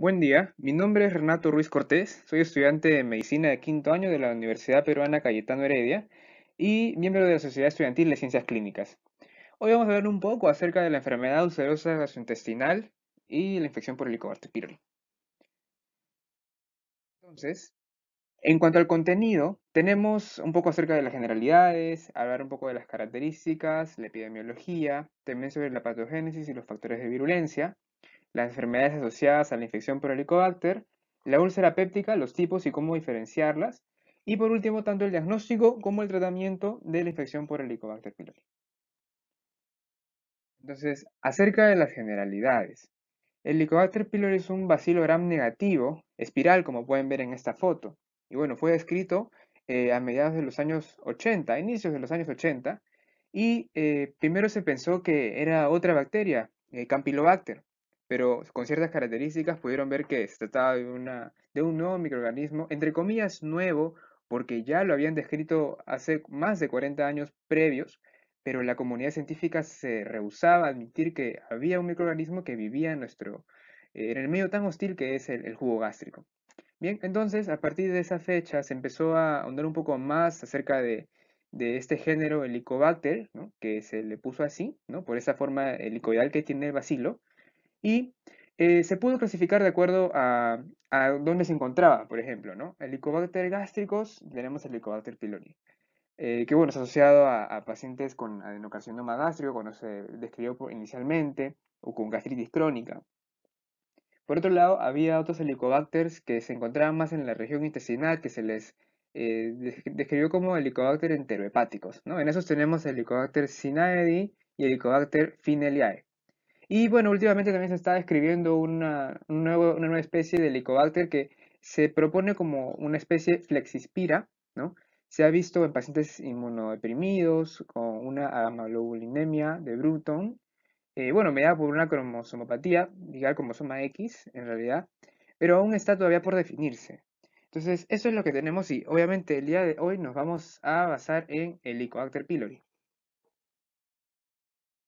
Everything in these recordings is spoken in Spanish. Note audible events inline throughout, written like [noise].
Buen día, mi nombre es Renato Ruiz Cortés, soy estudiante de medicina de quinto año de la Universidad Peruana Cayetano Heredia y miembro de la Sociedad Estudiantil de Ciencias Clínicas. Hoy vamos a hablar un poco acerca de la enfermedad ulcerosa gastrointestinal y la infección por Helicobacter pylori. Entonces, en cuanto al contenido, tenemos un poco acerca de las generalidades, hablar un poco de las características, la epidemiología, también sobre la patogénesis y los factores de virulencia, las enfermedades asociadas a la infección por Helicobacter, la úlcera péptica, los tipos y cómo diferenciarlas, y por último, tanto el diagnóstico como el tratamiento de la infección por Helicobacter pylori. Entonces, acerca de las generalidades. El Helicobacter pylori es un bacilo gram negativo, espiral, como pueden ver en esta foto. Y bueno, fue descrito eh, a mediados de los años 80, a inicios de los años 80, y eh, primero se pensó que era otra bacteria, Campylobacter, pero con ciertas características pudieron ver que se trataba de, una, de un nuevo microorganismo, entre comillas nuevo, porque ya lo habían descrito hace más de 40 años previos, pero la comunidad científica se rehusaba a admitir que había un microorganismo que vivía en, nuestro, en el medio tan hostil que es el, jugo gástrico. Bien, entonces a partir de esa fecha se empezó a ahondar un poco más acerca de, este género Helicobacter, que se le puso así, ¿no? por esa forma helicoidal que tiene el bacilo, y eh, se pudo clasificar de acuerdo a, dónde se encontraba, por ejemplo, Helicobacter gástricos, tenemos Helicobacter pylori, eh, que bueno, es asociado a, pacientes con adenocarcinoma gástrico, cuando se describió inicialmente, o con gastritis crónica. Por otro lado, había otros helicobacters que se encontraban más en la región intestinal, que se les eh, describió como helicobacter enterohepáticos, ¿no? En esos tenemos Helicobacter sinaedi y Helicobacter fineliae. Y bueno, últimamente también se está describiendo una, nueva especie de Helicobacter que se propone como una especie flexispira, ¿no? Se ha visto en pacientes inmunodeprimidos con una amaglobulinemia de Bruton, eh, bueno, mediada por una cromosomopatía, diga cromosoma X en realidad, pero aún está todavía por definirse. Entonces, eso es lo que tenemos y obviamente el día de hoy nos vamos a basar en el Helicobacter pylori.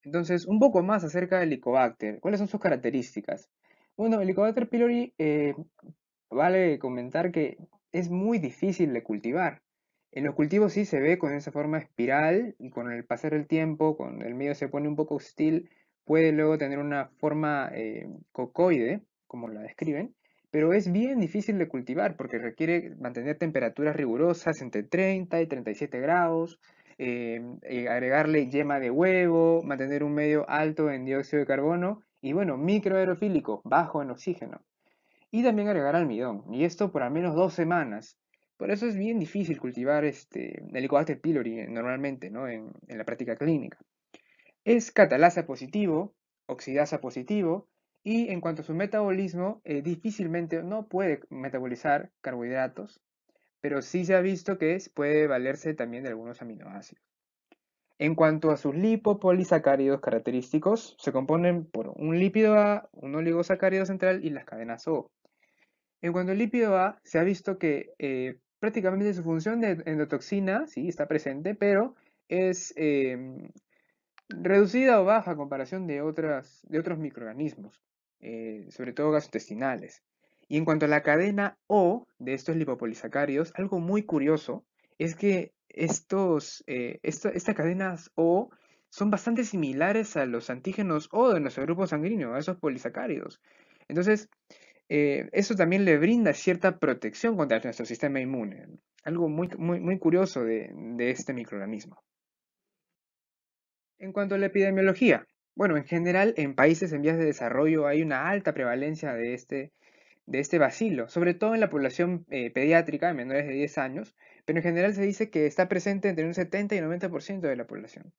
Entonces, un poco más acerca del Helicobacter. ¿Cuáles son sus características? Bueno, el Helicobacter pylori eh, vale comentar que es muy difícil de cultivar. En los cultivos sí se ve con esa forma espiral y con el pasar del tiempo, con el medio se pone un poco hostil, puede luego tener una forma eh, cocoide, como la describen, pero es bien difícil de cultivar porque requiere mantener temperaturas rigurosas entre 30 y 37 grados, Em, eh, agregarle yema de huevo, mantener un medio alto en dióxido de carbono y bueno, microaerofílico, bajo en oxígeno. Y también agregar almidón, y esto por al menos dos semanas. Por eso es bien difícil cultivar este, Helicobacter pylori eh, normalmente ¿no? en, la práctica clínica. Es catalasa positivo, oxidasa positivo, y en cuanto a su metabolismo, eh, difícilmente no puede metabolizar carbohidratos, pero sí se ha visto que puede valerse también de algunos aminoácidos. En cuanto a sus lipopolisacáridos característicos, se componen por un lípido A, un oligosacárido central y las cadenas O. En cuanto al lípido A, se ha visto que eh, prácticamente su función de endotoxina, sí, está presente, pero es em, reducida o baja a comparación de, otros microorganismos, eh, sobre todo gastrointestinales. Y en cuanto a la cadena O de estos lipopolisacáridos, algo muy curioso es que estos, eh, estas cadenas O son bastante similares a los antígenos O de nuestro grupo sanguíneo, a esos polisacáridos. Entonces, eh, eso también le brinda cierta protección contra nuestro sistema inmune. Algo muy, muy, muy curioso de, de este microorganismo. En cuanto a la epidemiología, bueno, en general en países en vías de desarrollo hay una alta prevalencia de este de este vacilo, sobre todo en la población eh, pediátrica de menores de 10 años, pero en general se dice que está presente entre un 70 y 90% de la población.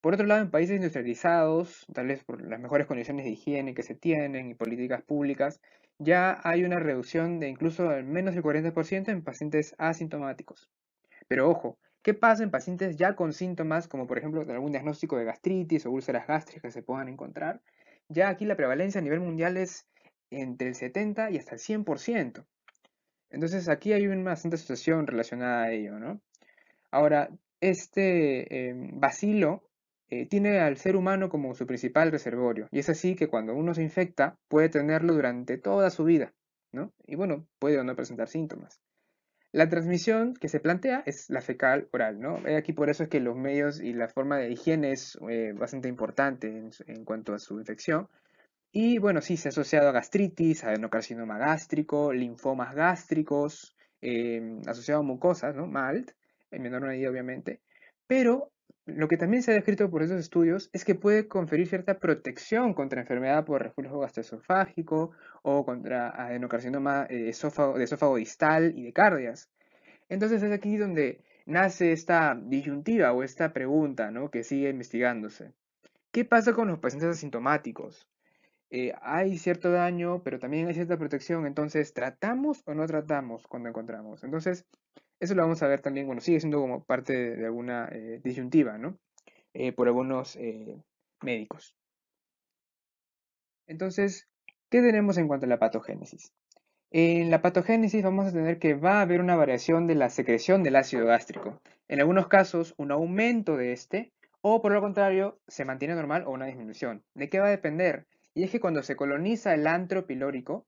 Por otro lado, en países industrializados, tal vez por las mejores condiciones de higiene que se tienen y políticas públicas, ya hay una reducción de incluso al menos el 40% en pacientes asintomáticos. Pero ojo, ¿qué pasa en pacientes ya con síntomas como por ejemplo algún diagnóstico de gastritis o úlceras gástricas que se puedan encontrar? Ya aquí la prevalencia a nivel mundial es entre el 70 y hasta el 100%. Entonces aquí hay una bastante asociación relacionada a ello, Ahora, este vacilo em, bacilo eh, tiene al ser humano como su principal reservorio, y es así que cuando uno se infecta puede tenerlo durante toda su vida, ¿no? Y bueno, puede o no presentar síntomas. La transmisión que se plantea es la fecal oral, ¿no? Eh, aquí por eso es que los medios y la forma de higiene es eh, bastante importante en cuanto a su infección, y bueno, sí, se ha asociado a gastritis, adenocarcinoma gástrico, linfomas gástricos, em, asociado a mucosas, ¿no? MALT, en menor medida obviamente. Pero lo que también se ha descrito por esos estudios es que puede conferir cierta protección contra enfermedad por reflujo gastroesofágico o contra adenocarcinoma ah, eh, de esófago, distal y de cardias. Entonces es aquí donde nace esta disyuntiva o esta pregunta ¿no? que sigue investigándose. ¿Qué pasa con los pacientes asintomáticos? Eh, hay cierto daño, pero también hay cierta protección. Entonces, ¿tratamos o no tratamos cuando encontramos? Entonces, eso lo vamos a ver también, bueno, sigue siendo como parte de, alguna eh, disyuntiva, ¿no? Eh, por algunos médicos. Entonces, ¿qué tenemos en cuanto a la patogénesis? En la patogénesis vamos a tener que va a haber una variación de la secreción del ácido gástrico. En algunos casos, un aumento de este, o por lo contrario, se mantiene normal o una disminución. ¿De qué va a depender? Y es que cuando se coloniza el antro pilórico,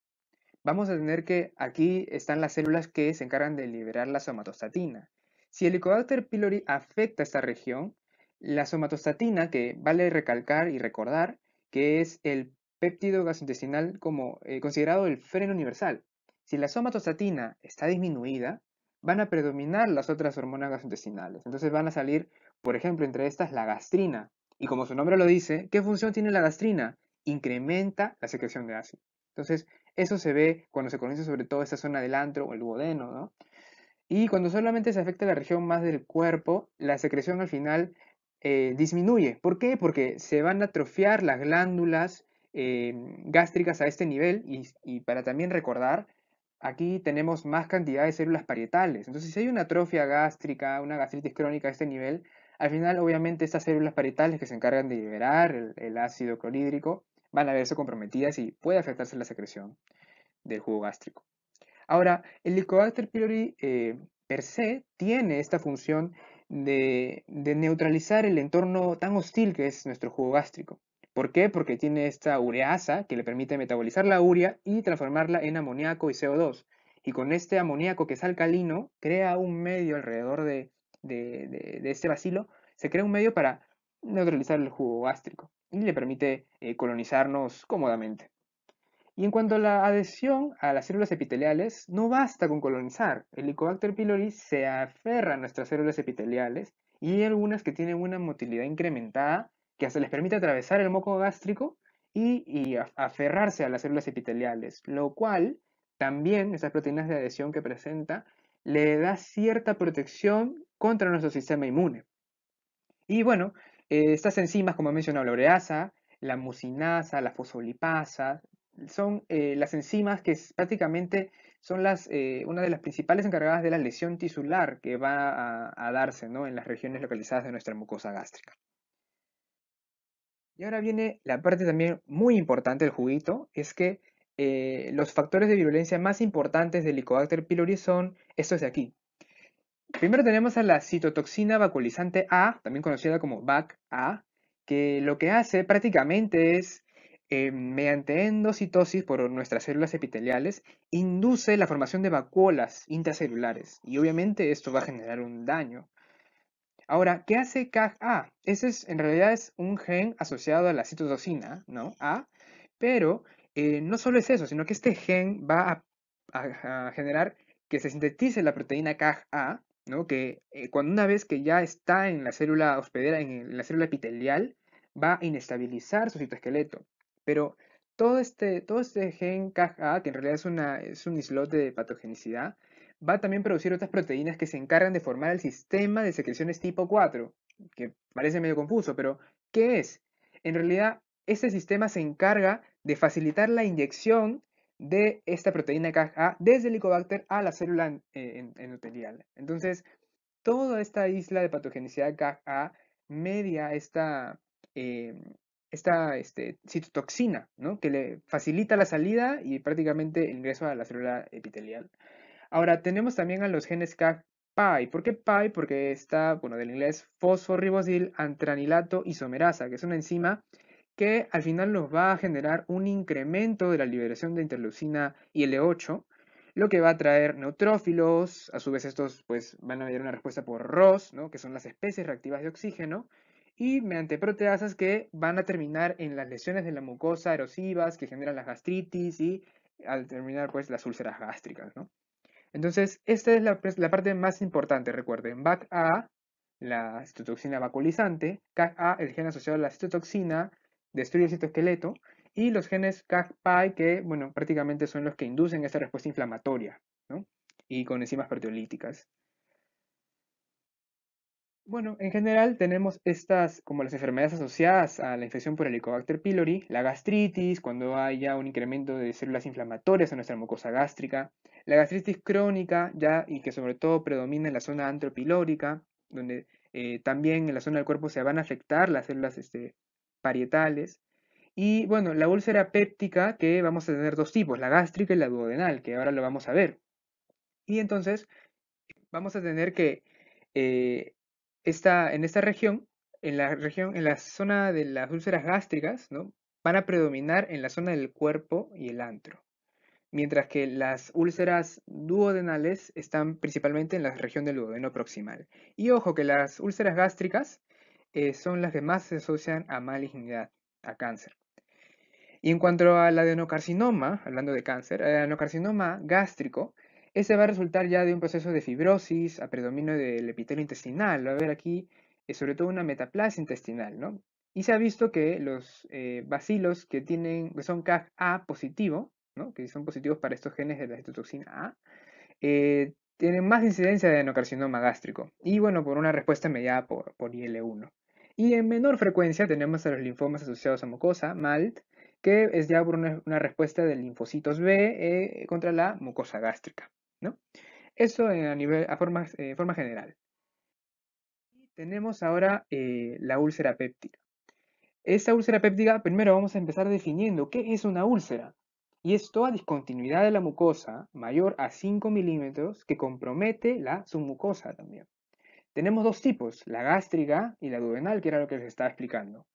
vamos a tener que aquí están las células que se encargan de liberar la somatostatina. Si el Helicobacter pylori afecta esta región, la somatostatina, que vale recalcar y recordar, que es el péptido gastrointestinal como, eh, considerado el freno universal. Si la somatostatina está disminuida, van a predominar las otras hormonas gastrointestinales. Entonces van a salir, por ejemplo, entre estas la gastrina. Y como su nombre lo dice, ¿qué función tiene la gastrina? incrementa la secreción de ácido. Entonces, eso se ve cuando se conoce sobre todo esta zona del antro o el duodeno, ¿no? Y cuando solamente se afecta la región más del cuerpo, la secreción al final eh, disminuye. ¿Por qué? Porque se van a atrofiar las glándulas eh, gástricas a este nivel y, para también recordar, aquí tenemos más cantidad de células parietales. Entonces, si hay una atrofia gástrica, una gastritis crónica a este nivel, al final, obviamente, estas células parietales que se encargan de liberar el ácido clorhídrico van a verse comprometidas y puede afectarse la secreción del jugo gástrico. Ahora, el Helicobacter pylori eh, per se tiene esta función de, neutralizar el entorno tan hostil que es nuestro jugo gástrico. ¿Por qué? Porque tiene esta ureasa que le permite metabolizar la urea y transformarla en amoníaco y CO2. Y con este amoníaco que es alcalino, crea un medio alrededor de, este bacilo, se crea un medio para neutralizar el jugo gástrico y le permite eh, colonizarnos cómodamente. Y en cuanto a la adhesión a las células epiteliales, no basta con colonizar. El Helicobacter pylori se aferra a nuestras células epiteliales y algunas que tienen una motilidad incrementada que hasta les permite atravesar el moco gástrico y, y aferrarse a las células epiteliales, lo cual también esas proteínas de adhesión que presenta le da cierta protección contra nuestro sistema inmune. Y bueno, eh, estas enzimas, como he mencionado, la ureasa, la mucinasa, la fosfolipasa, son eh, las enzimas que prácticamente son las, eh, una de las principales encargadas de la lesión tisular que va a, darse en las regiones localizadas de nuestra mucosa gástrica. Y ahora viene la parte también muy importante del juguito, es que los factores de virulencia más importantes del Helicobacter pylori son estos de aquí, Primero tenemos a la citotoxina vacualizante A, también conocida como VAC-A, que lo que hace prácticamente es, eh, mediante endocitosis por nuestras células epiteliales, induce la formación de vacuolas intracelulares y obviamente esto va a generar un daño. Ahora, ¿qué hace CAG-A? Ese es, en realidad es un gen asociado a la citotoxina, ¿no? A, pero eh, no solo es eso, sino que este gen va a, a generar que se sintetice la proteína CAG-A que eh, cuando una vez que ya está en la célula hospedera, en, la célula epitelial, va a inestabilizar su citoesqueleto. Pero todo este, todo este gen KA, que en realidad es, es un islote de patogenicidad, va a también producir otras proteínas que se encargan de formar el sistema de secreciones tipo 4, que parece medio confuso, pero ¿qué es? En realidad, este sistema se encarga de facilitar la inyección de esta proteína cag desde el Helicobacter a la célula endotelial. Entonces, toda esta isla de patogenicidad cag media esta, em, esta este, citotoxina, que le facilita la salida y prácticamente el ingreso a la célula epitelial. Ahora, tenemos también a los genes CAG-PI. ¿Por qué PI? Porque está, bueno, del inglés fosforribosil antranilato isomerasa, que es una enzima que al final nos va a generar un incremento de la liberación de interleucina IL-8, lo que va a traer neutrófilos, a su vez estos pues, van a dar una respuesta por ROS, ¿no? que son las especies reactivas de oxígeno, y mediante proteasas que van a terminar en las lesiones de la mucosa erosivas que generan las gastritis y al terminar pues las úlceras gástricas. Entonces, esta es pues, la, parte más importante, recuerden, BAC-A, la citotoxina vaculizante, CAC-A, el gen asociado a la citotoxina, destruye el citoesqueleto, y los genes cac que bueno, prácticamente son los que inducen esta respuesta inflamatoria, y con enzimas proteolíticas. Bueno, en general tenemos estas, como las enfermedades asociadas a la infección por Helicobacter pylori, la gastritis, cuando haya un incremento de células inflamatorias en nuestra mucosa gástrica, la gastritis crónica, ya y que sobre todo predomina en la zona antropilórica, donde eh, también en la zona del cuerpo se van a afectar las células este, parietales. Y bueno, la úlcera péptica, que vamos a tener dos tipos, la gástrica y la duodenal, que ahora lo vamos a ver. Y entonces vamos a tener que eh, esta, en esta región, en la región, en la zona de las úlceras gástricas, ¿no? van a predominar en la zona del cuerpo y el antro. Mientras que las úlceras duodenales están principalmente en la región del duodeno proximal. Y ojo que las úlceras gástricas eh, son las que más se asocian a malignidad, a cáncer. Y en cuanto al adenocarcinoma, hablando de cáncer, el eh, adenocarcinoma gástrico, ese va a resultar ya de un proceso de fibrosis a predominio del epitelio intestinal. Va a haber aquí eh, sobre todo una metaplasia intestinal, ¿no? Y se ha visto que los eh, bacilos que, tienen, que son CAG A positivo, que son positivos para estos genes de la citotoxina A, tienen más incidencia de adenocarcinoma gástrico. Y bueno, por una respuesta mediada por, por IL-1. Y en menor frecuencia tenemos a los linfomas asociados a mucosa, MALT, que es ya por una, respuesta de linfocitos B eh, contra la mucosa gástrica. ¿no? Eso en a, nivel, a forma, eh, general. Y tenemos ahora eh, la úlcera péptica. Esta úlcera péptica, primero vamos a empezar definiendo qué es una úlcera. Y es toda discontinuidad de la mucosa mayor a 5 milímetros que compromete la submucosa también. Tenemos dos tipos, la gástrica y la duodenal, que era lo que les estaba explicando.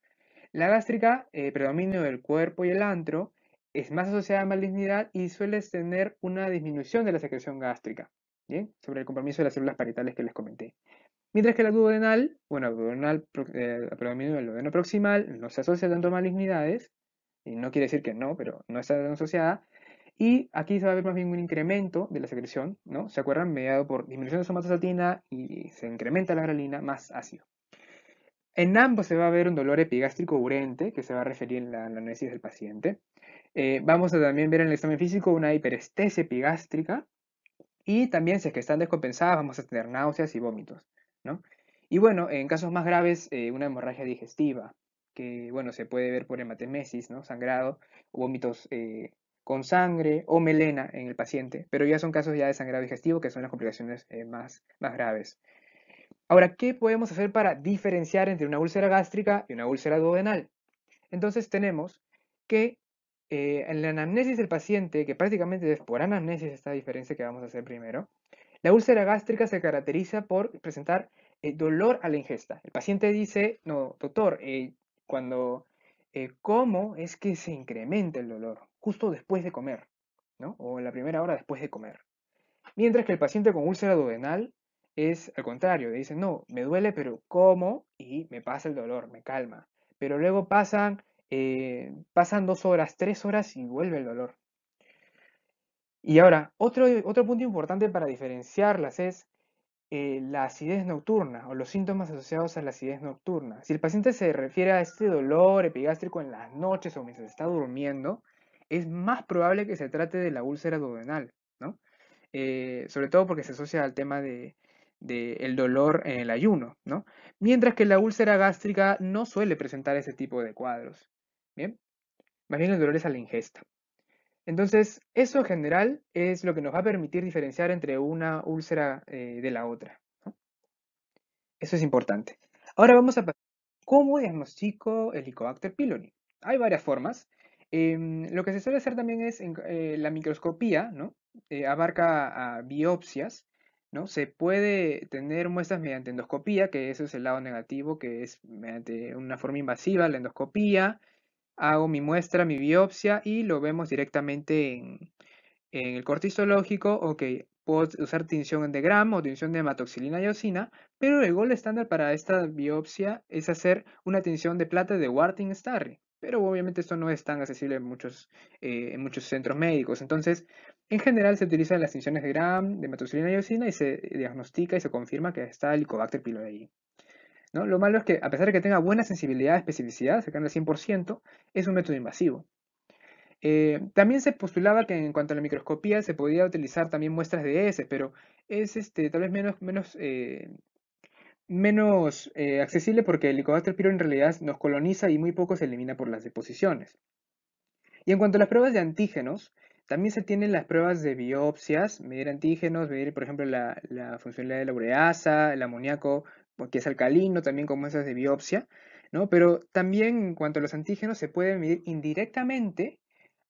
La gástrica, eh, predominio del cuerpo y el antro, es más asociada a malignidad y suele tener una disminución de la secreción gástrica, sobre el compromiso de las células paritales que les comenté. Mientras que la duodenal, bueno, duodenal, eh, predominio del duodeno proximal, no se asocia tanto a malignidades, y no quiere decir que no, pero no está tan asociada, y aquí se va a ver más bien un incremento de la secreción, ¿no? ¿Se acuerdan? Mediado por disminución de somatostatina y se incrementa la gralina, más ácido. En ambos se va a ver un dolor epigástrico urente, que se va a referir en la, anamnesis del paciente. Eh, vamos a también ver en el examen físico una hiperestesia epigástrica. Y también, si es que están descompensadas, vamos a tener náuseas y vómitos, ¿no? Y bueno, en casos más graves, eh, una hemorragia digestiva, que bueno, se puede ver por hematemesis, ¿no? Sangrado, vómitos eh, con sangre o melena en el paciente, pero ya son casos ya de sangrado digestivo, que son las complicaciones eh, más, más graves. Ahora, ¿qué podemos hacer para diferenciar entre una úlcera gástrica y una úlcera duodenal? Entonces tenemos que eh, en la anamnesis del paciente, que prácticamente es por anamnesis esta diferencia que vamos a hacer primero, la úlcera gástrica se caracteriza por presentar eh, dolor a la ingesta. El paciente dice, no, doctor, eh, cuando ¿cómo es que se incrementa el dolor justo después de comer, ¿no? o en la primera hora después de comer. Mientras que el paciente con úlcera duodenal es al contrario, le dicen, no, me duele, pero como y me pasa el dolor, me calma. Pero luego pasan, eh, pasan dos horas, tres horas y vuelve el dolor. Y ahora, otro, otro punto importante para diferenciarlas es eh, la acidez nocturna o los síntomas asociados a la acidez nocturna. Si el paciente se refiere a este dolor epigástrico en las noches o mientras está durmiendo, es más probable que se trate de la úlcera duodenal, ¿no? Eh, sobre todo porque se asocia al tema de, dolor en el ayuno, ¿no? Mientras que la úlcera gástrica no suele presentar ese tipo de cuadros, ¿bien? Más bien el dolor es a la ingesta. Entonces, eso en general es lo que nos va a permitir diferenciar entre una úlcera eh, de la otra. Eso es importante. Ahora vamos a pasar. ¿Cómo diagnostico el Helicobacter pylori? Hay varias formas. Em, lo que se suele hacer también es eh, la microscopía, ¿no? Eh, abarca a biopsias, ¿no? Se puede tener muestras mediante endoscopía, que eso es el lado negativo, que es mediante una forma invasiva, la endoscopía. Hago mi muestra, mi biopsia y lo vemos directamente en, el cortisológico, Ok, puedo usar tinción de gram o tinción de hematoxilina y osina, pero el gol estándar para esta biopsia es hacer una tinción de plata de Warting-Starry pero obviamente esto no es tan accesible en muchos, eh, en muchos centros médicos. Entonces, en general se utilizan las tinciones de Gram, de metoxilina y oxina y se diagnostica y se confirma que está el Helicobacter pylori. ¿no? Lo malo es que, a pesar de que tenga buena sensibilidad, especificidad, cercana al 100%, es un método invasivo. Eh, también se postulaba que en cuanto a la microscopía se podía utilizar también muestras de S, pero es este, tal vez menos, menos eh, menos eh, accesible porque el Helicobacter piro en realidad nos coloniza y muy poco se elimina por las deposiciones. Y en cuanto a las pruebas de antígenos, también se tienen las pruebas de biopsias, medir antígenos, medir por ejemplo la, funcionalidad de la ureasa, el amoníaco porque pues, es alcalino, también como esas de biopsia, ¿no? Pero también en cuanto a los antígenos se pueden medir indirectamente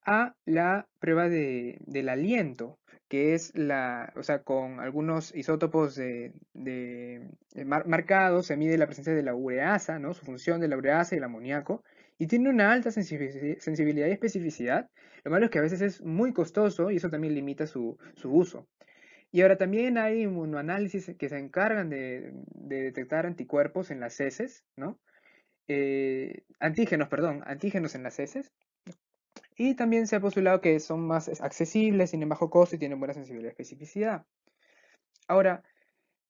a la prueba del aliento, que es la, o sea, con algunos isótopos de, de, eh, marcados, se mide la presencia de la ureasa, ¿no? su función de la ureasa y el amoníaco, y tiene una alta sensibilidad y especificidad. Lo malo es que a veces es muy costoso y eso también limita su, uso. Y ahora también hay análisis que se encargan de, detectar anticuerpos en las heces, ¿no? Eh, antígenos, perdón, antígenos en las heces, y también se ha postulado que son más accesibles, tienen bajo costo y tienen buena sensibilidad y especificidad. Ahora,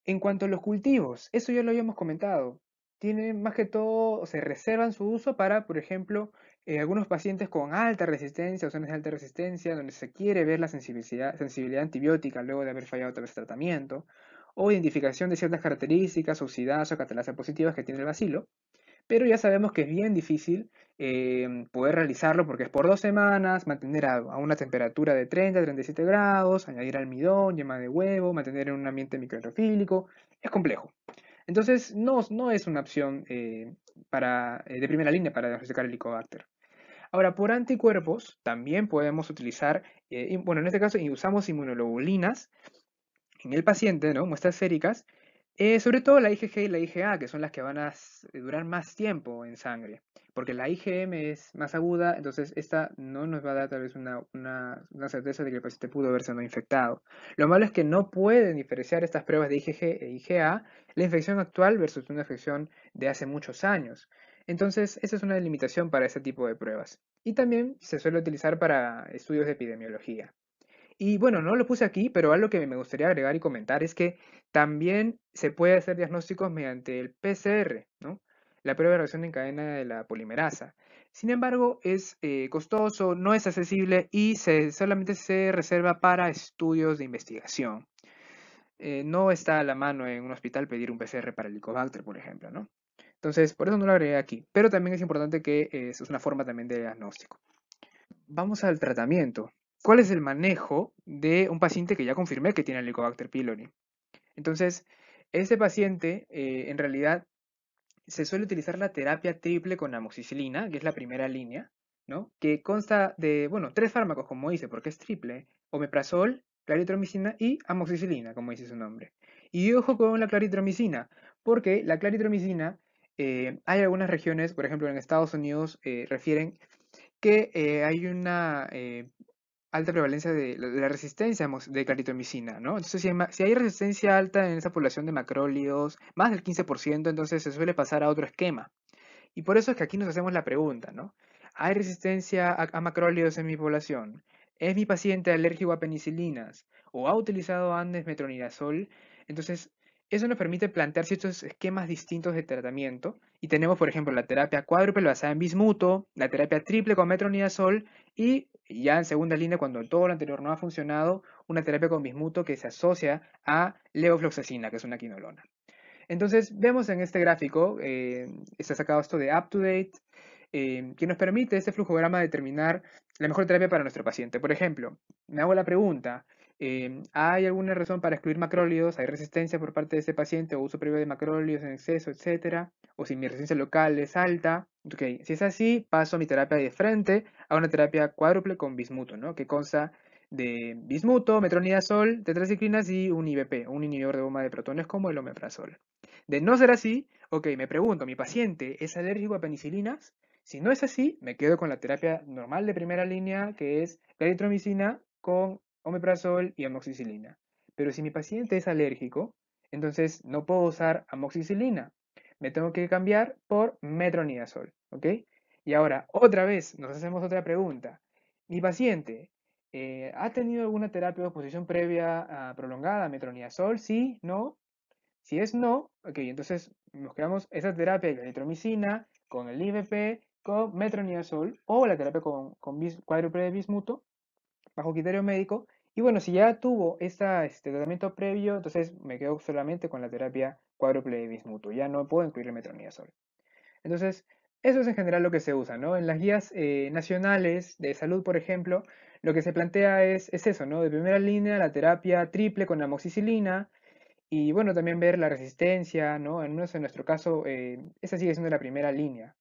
en cuanto a los cultivos, eso ya lo habíamos comentado. Tienen más que todo, se reservan su uso para, por ejemplo, eh, algunos pacientes con alta resistencia o zonas de alta resistencia, donde se quiere ver la sensibilidad, sensibilidad antibiótica luego de haber fallado tal tratamiento, o identificación de ciertas características, oxidasa o catalasa positivas que tiene el bacilo pero ya sabemos que es bien difícil em, poder realizarlo porque es por dos semanas, mantener a, una temperatura de 30 37 grados, añadir almidón, yema de huevo, mantener en un ambiente microaerofílico, es complejo. Entonces, no, no es una opción eh, para, eh, de primera línea para diagnosticar el licobacter. Ahora, por anticuerpos, también podemos utilizar, eh, bueno, en este caso usamos inmunoglobulinas en el paciente, ¿no? Muestras séricas eh, sobre todo la IgG y la IgA, que son las que van a eh, durar más tiempo en sangre, porque la IgM es más aguda, entonces esta no nos va a dar tal vez una, certeza de que el pues, paciente pudo haberse no infectado. Lo malo es que no pueden diferenciar estas pruebas de IgG e IgA, la infección actual versus una infección de hace muchos años. Entonces, esa es una limitación para ese tipo de pruebas. Y también se suele utilizar para estudios de epidemiología. Y bueno, no lo puse aquí, pero algo que me gustaría agregar y comentar es que también se puede hacer diagnósticos mediante el PCR, ¿no? la prueba de reacción en cadena de la polimerasa. Sin embargo, es eh, costoso, no es accesible y se, solamente se reserva para estudios de investigación. Eh, no está a la mano en un hospital pedir un PCR para el licobacter, por ejemplo, Entonces, por eso no lo agregué aquí. Pero también es importante que eh, es una forma también de diagnóstico. Vamos al tratamiento cuál es el manejo de un paciente que ya confirmé que tiene Helicobacter pylori. Entonces, este paciente, eh, en realidad, se suele utilizar la terapia triple con amoxicilina, que es la primera línea, ¿no? que consta de, bueno, tres fármacos, como dice, porque es triple, omeprazol, claritromicina y amoxicilina, como dice su nombre. Y ojo con la claritromicina, porque la claritromicina, eh, hay algunas regiones, por ejemplo en Estados Unidos, eh, refieren que hay una alta prevalencia de la resistencia de claritomicina, ¿no? Entonces, si hay, resistencia alta en esa población de macrólidos, más del 15%, entonces se suele pasar a otro esquema. Y por eso es que aquí nos hacemos la pregunta, ¿no? ¿Hay resistencia a, a macrólidos en mi población? ¿Es mi paciente alérgico a penicilinas? ¿O ha utilizado antes metronidazol? Entonces, eso nos permite plantear ciertos esquemas distintos de tratamiento y tenemos, por ejemplo, la terapia cuádruple basada en bismuto, la terapia triple con metronidazol y ya en segunda línea, cuando todo lo anterior no ha funcionado, una terapia con bismuto que se asocia a leofloxacina, que es una quinolona. Entonces, vemos en este gráfico, eh, se está sacado esto de UpToDate, eh, que nos permite este flujograma determinar la mejor terapia para nuestro paciente. Por ejemplo, me hago la pregunta, eh, ¿hay alguna razón para excluir macrólidos? ¿Hay resistencia por parte de ese paciente o uso previo de macrólidos en exceso, etcétera? O si mi resistencia local es alta, si es así, paso mi terapia de frente a una terapia cuádruple con bismuto, ¿no? Que consta de bismuto, metronidazol, tetraciclinas y un IBP, un inhibidor de bomba de protones como el omeprazol. De no ser así, ok, me pregunto, ¿mi paciente es alérgico a penicilinas? Si no es así, me quedo con la terapia normal de primera línea, que es claritromicina con omeprazol y amoxicilina. Pero si mi paciente es alérgico, entonces no puedo usar amoxicilina, me tengo que cambiar por metronidazol, ¿ok? Y ahora, otra vez, nos hacemos otra pregunta. Mi paciente, eh, ¿ha tenido alguna terapia de exposición previa prolongada a metronidazol? Sí, no. Si es no, ok, entonces nos quedamos esa terapia de la con el IVP, con metronidazol o la terapia con, con de bismuto bajo criterio médico. Y bueno, si ya tuvo este tratamiento previo, entonces me quedo solamente con la terapia cuádruple bismuto. Ya no puedo incluir el metronidazol. Entonces, eso es en general lo que se usa, ¿no? En las guías eh, nacionales de salud, por ejemplo, lo que se plantea es, eso, ¿no? De primera línea, la terapia triple con amoxicilina y, bueno, también ver la resistencia, ¿no? En, nuestro caso, eh, esa sigue siendo la primera línea.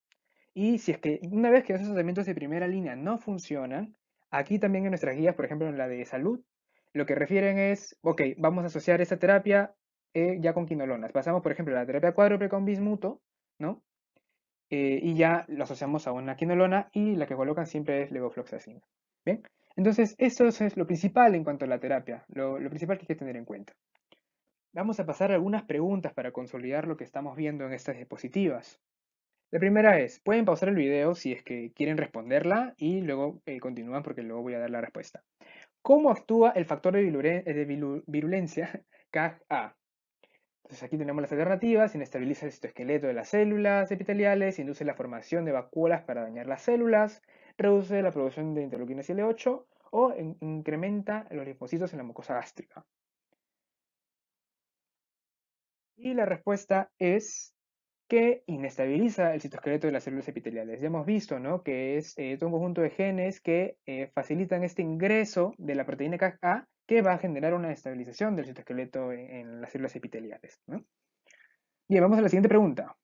Y si es que una vez que esos tratamientos de primera línea no funcionan, aquí también en nuestras guías, por ejemplo, en la de salud, lo que refieren es, ok, vamos a asociar esa terapia eh, ya con quinolonas. Pasamos, por ejemplo, a la terapia cuádruple con bismuto, ¿no? Eh, y ya lo asociamos a una quinolona y la que colocan siempre es levofloxacina. ¿Bien? Entonces, eso es lo principal en cuanto a la terapia, lo, principal que hay que tener en cuenta. Vamos a pasar a algunas preguntas para consolidar lo que estamos viendo en estas diapositivas. La primera es, pueden pausar el video si es que quieren responderla y luego eh, continúan porque luego voy a dar la respuesta. ¿Cómo actúa el factor de, virulencia [laughs] A entonces aquí tenemos las alternativas, inestabiliza el citoesqueleto de las células epiteliales, induce la formación de vacuolas para dañar las células, reduce la producción de interleucina L8 o incrementa los linfocitos en la mucosa gástrica. Y la respuesta es que inestabiliza el citoesqueleto de las células epiteliales. Ya hemos visto ¿no? que es eh, todo un conjunto de genes que eh, facilitan este ingreso de la proteína a que va a generar una estabilización del citoesqueleto e, en, las células epiteliales. Bien, vamos a la siguiente pregunta.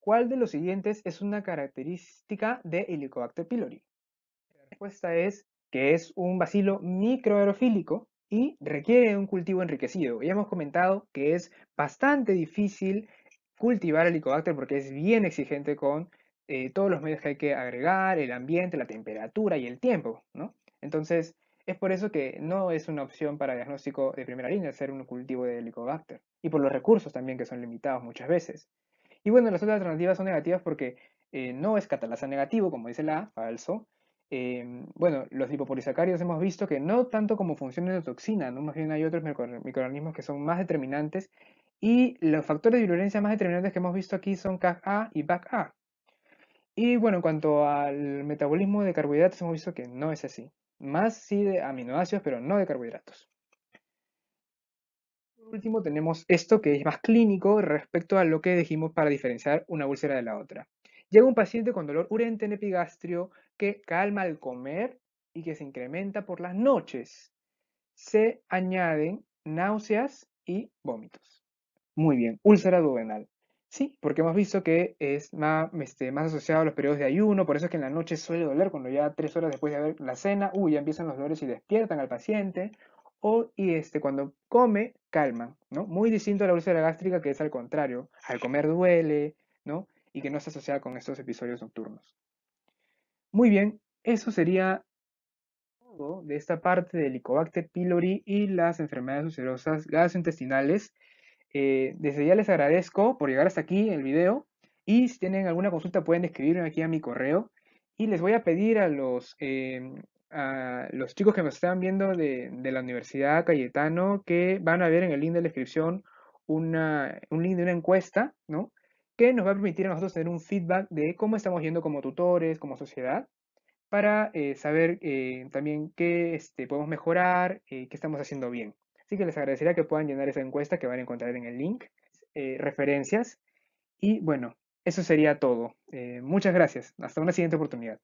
¿Cuál de los siguientes es una característica de Helicobacter pylori? La respuesta es que es un bacilo microaerofílico y requiere un cultivo enriquecido. Ya hemos comentado que es bastante difícil cultivar Helicobacter porque es bien exigente con eh, todos los medios que hay que agregar, el ambiente, la temperatura y el tiempo, ¿no? Entonces, es por eso que no es una opción para diagnóstico de primera línea hacer un cultivo de Helicobacter, y por los recursos también que son limitados muchas veces. Y bueno, las otras alternativas son negativas porque eh, no es catalasa negativo, como dice la A, falso. Em, bueno, los lipopolisacarios hemos visto que no tanto como funciones de toxina, ¿no? más bien hay otros microorganismos que son más determinantes y los factores de violencia más determinantes que hemos visto aquí son CAG-A y BAC-A. Y bueno, en cuanto al metabolismo de carbohidratos, hemos visto que no es así. Más sí de aminoácidos, pero no de carbohidratos. Por último, tenemos esto que es más clínico respecto a lo que dijimos para diferenciar una úlcera de la otra. Llega un paciente con dolor urente en epigastrio que calma al comer y que se incrementa por las noches. Se añaden náuseas y vómitos. Muy bien, úlcera duodenal. Sí, porque hemos visto que es este, más, asociado a los periodos de ayuno, por eso es que en la noche suele doler cuando ya tres horas después de haber la cena, uy, uh, ya empiezan los dolores y despiertan al paciente, o y este, cuando come, calman, ¿no? Muy distinto a la úlcera gástrica que es al contrario, al comer duele, ¿no? Y que no está asociada con estos episodios nocturnos. Muy bien, eso sería todo de esta parte del Helicobacter pylori y las enfermedades ulcerosas gastrointestinales. Eh, desde ya les agradezco por llegar hasta aquí el video y si tienen alguna consulta pueden escribirme aquí a mi correo y les voy a pedir a los, em, chicos que nos están viendo de, la Universidad Cayetano que van a ver en el link de la descripción un link de una encuesta, ¿no? que nos va a permitir a nosotros tener un feedback de cómo estamos yendo como tutores, como sociedad, para eh, saber eh, también qué este, podemos mejorar, qué estamos haciendo bien. Así que les agradecería que puedan llenar esa encuesta que van a encontrar en el link, eh, referencias. Y bueno, eso sería todo. Eh, muchas gracias. Hasta una siguiente oportunidad.